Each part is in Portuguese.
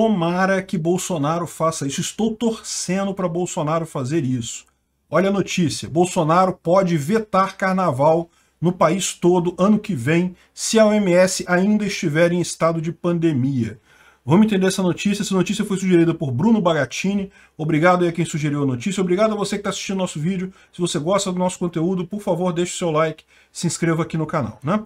Tomara que Bolsonaro faça isso. Estou torcendo para Bolsonaro fazer isso. Olha a notícia: Bolsonaro pode vetar carnaval no país todo ano que vem, se a OMS ainda estiver em estado de pandemia. Vamos entender essa notícia. Essa notícia foi sugerida por Bruno Bagatini. Obrigado a quem sugeriu a notícia. Obrigado a você que está assistindo nosso vídeo. Se você gosta do nosso conteúdo, por favor, deixe seu like, se inscreva aqui no canal, né?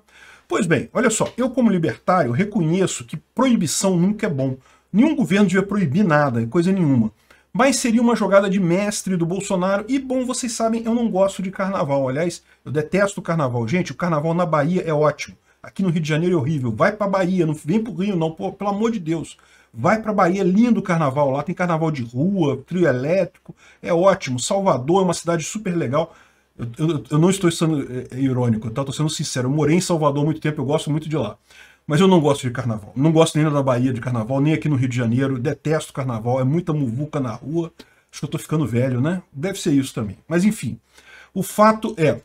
Pois bem, olha só, eu como libertário reconheço que proibição nunca é bom. Nenhum governo devia proibir nada, coisa nenhuma. Mas seria uma jogada de mestre do Bolsonaro. E, bom, vocês sabem, eu não gosto de carnaval. Aliás, eu detesto o carnaval. Gente, o carnaval na Bahia é ótimo. Aqui no Rio de Janeiro é horrível. Vai pra Bahia, não vem pro Rio, não, pô, pelo amor de Deus. Vai pra Bahia, é lindo o carnaval. Lá tem carnaval de rua, trio elétrico, é ótimo. Salvador é uma cidade super legal. Eu, eu, eu não estou sendo é, é irônico, tá? Estou sendo sincero. Eu morei em Salvador há muito tempo, eu gosto muito de lá. Mas eu não gosto de carnaval. Não gosto nem da Bahia de carnaval, nem aqui no Rio de Janeiro. Detesto carnaval, é muita muvuca na rua. Acho que eu tô ficando velho, né? Deve ser isso também. Mas enfim, o fato é...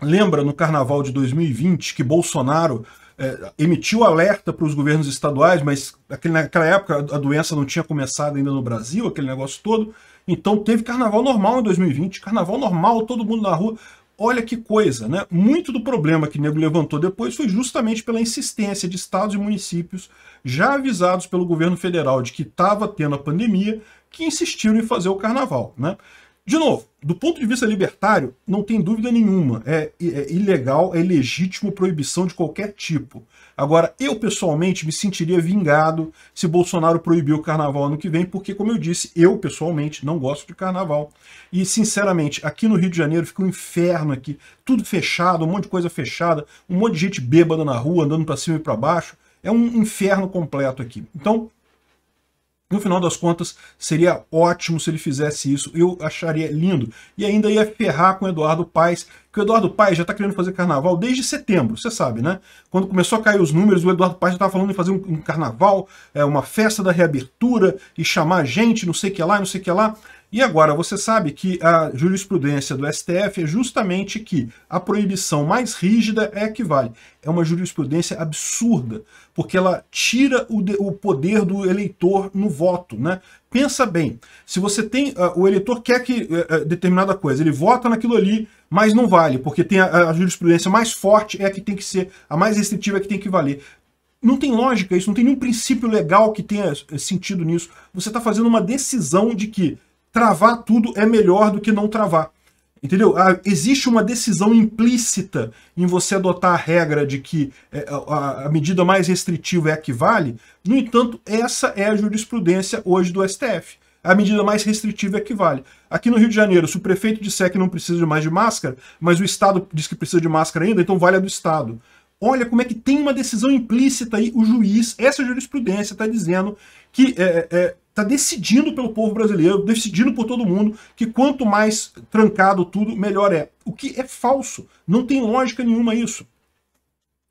Lembra no carnaval de 2020 que Bolsonaro é, emitiu alerta para os governos estaduais, mas aquele, naquela época a doença não tinha começado ainda no Brasil, aquele negócio todo. Então teve carnaval normal em 2020, carnaval normal, todo mundo na rua. Olha que coisa, né? Muito do problema que Nego levantou depois foi justamente pela insistência de estados e municípios já avisados pelo governo federal de que estava tendo a pandemia, que insistiram em fazer o carnaval, né? De novo, do ponto de vista libertário, não tem dúvida nenhuma. É, é, é ilegal, é legítimo proibição de qualquer tipo. Agora, eu pessoalmente me sentiria vingado se Bolsonaro proibir o carnaval ano que vem, porque, como eu disse, eu pessoalmente não gosto de carnaval. E, sinceramente, aqui no Rio de Janeiro fica um inferno aqui, tudo fechado, um monte de coisa fechada, um monte de gente bêbada na rua, andando para cima e para baixo. É um inferno completo aqui. Então, no final das contas, seria ótimo se ele fizesse isso, eu acharia lindo. E ainda ia ferrar com o Eduardo Paes, que o Eduardo Paes já está querendo fazer carnaval desde setembro, você sabe, né? Quando começou a cair os números, o Eduardo Paes já estava falando em fazer um, carnaval, é, uma festa da reabertura, e chamar gente, não sei o que lá, não sei o que lá. E agora, você sabe que a jurisprudência do STF é justamente que a proibição mais rígida é a que vale. É uma jurisprudência absurda, porque ela tira o, de, o poder do eleitor no voto. Né? Pensa bem, se você tem. Uh, o eleitor quer que uh, determinada coisa, ele vota naquilo ali, mas não vale, porque tem a, a jurisprudência mais forte é a que tem que ser, a mais restritiva é a que tem que valer não tem lógica isso, não tem nenhum princípio legal que tenha eh, sentido nisso. Você está fazendo uma decisão de que travar tudo é melhor do que não travar. Entendeu? Ah, existe uma decisão implícita em você adotar a regra de que é, a, a medida mais restritiva é a que vale. No entanto, essa é a jurisprudência hoje do STF. É a medida mais restritiva é a que vale. Aqui no Rio de Janeiro, se o prefeito disser que não precisa mais de máscara, mas o Estado diz que precisa de máscara ainda, então vale a do Estado. Olha como é que tem uma decisão implícita aí, o juiz, essa jurisprudência está dizendo que está é, é, tá decidindo pelo povo brasileiro, decidindo por todo mundo, que quanto mais trancado tudo, melhor é. O que é falso, não tem lógica nenhuma isso.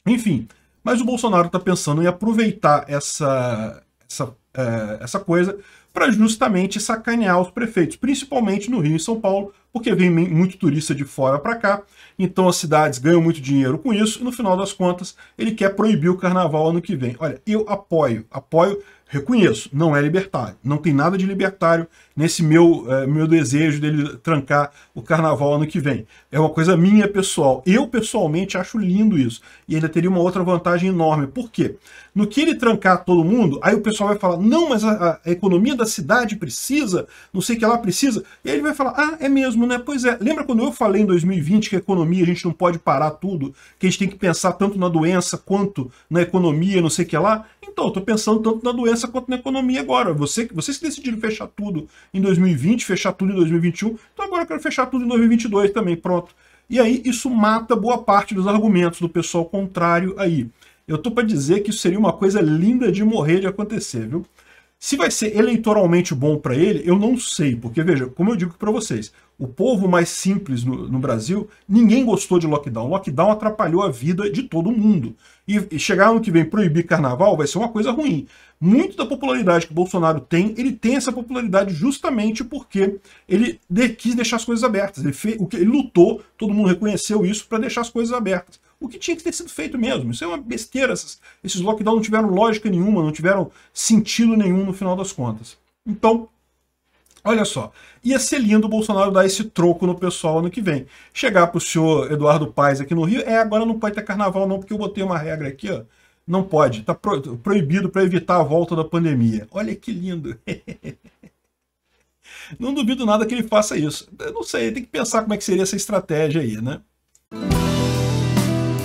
Enfim, mas o Bolsonaro está pensando em aproveitar essa, essa, é, essa coisa para justamente sacanear os prefeitos, principalmente no Rio e São Paulo, porque vem muito turista de fora para cá, então as cidades ganham muito dinheiro com isso, e no final das contas ele quer proibir o carnaval ano que vem. Olha, eu apoio, apoio Reconheço, não é libertário. Não tem nada de libertário nesse meu, eh, meu desejo dele trancar o carnaval ano que vem. É uma coisa minha, pessoal. Eu, pessoalmente, acho lindo isso. E ainda teria uma outra vantagem enorme. Por quê? No que ele trancar todo mundo, aí o pessoal vai falar, não, mas a, a economia da cidade precisa, não sei o que lá precisa. E aí ele vai falar, ah, é mesmo, né? Pois é. Lembra quando eu falei em 2020 que a economia, a gente não pode parar tudo, que a gente tem que pensar tanto na doença quanto na economia, não sei o que lá? então, eu tô pensando tanto na doença quanto na economia agora. Você, vocês que decidiram fechar tudo em 2020, fechar tudo em 2021, então agora eu quero fechar tudo em 2022 também, pronto. E aí isso mata boa parte dos argumentos do pessoal contrário aí. Eu tô para dizer que isso seria uma coisa linda de morrer de acontecer, viu? Se vai ser eleitoralmente bom para ele, eu não sei, porque veja, como eu digo para vocês, o povo mais simples no, no, Brasil, ninguém gostou de lockdown. Lockdown atrapalhou a vida de todo mundo. E, e chegar ano que vem proibir carnaval vai ser uma coisa ruim. Muito da popularidade que o Bolsonaro tem, ele tem essa popularidade justamente porque ele de, quis deixar as coisas abertas. Ele, fez, ele lutou, todo mundo reconheceu isso, para deixar as coisas abertas o que tinha que ter sido feito mesmo. Isso é uma besteira. Essas, esses lockdowns não tiveram lógica nenhuma, não tiveram sentido nenhum no final das contas. Então, olha só. Ia ser lindo o Bolsonaro dar esse troco no pessoal ano que vem. Chegar para o senhor Eduardo Paes aqui no Rio, é, agora não pode ter carnaval não, porque eu botei uma regra aqui, ó. Não pode, está pro, proibido para evitar a volta da pandemia. Olha que lindo. não duvido nada que ele faça isso. Eu não sei, tem que pensar como é que seria essa estratégia aí, né?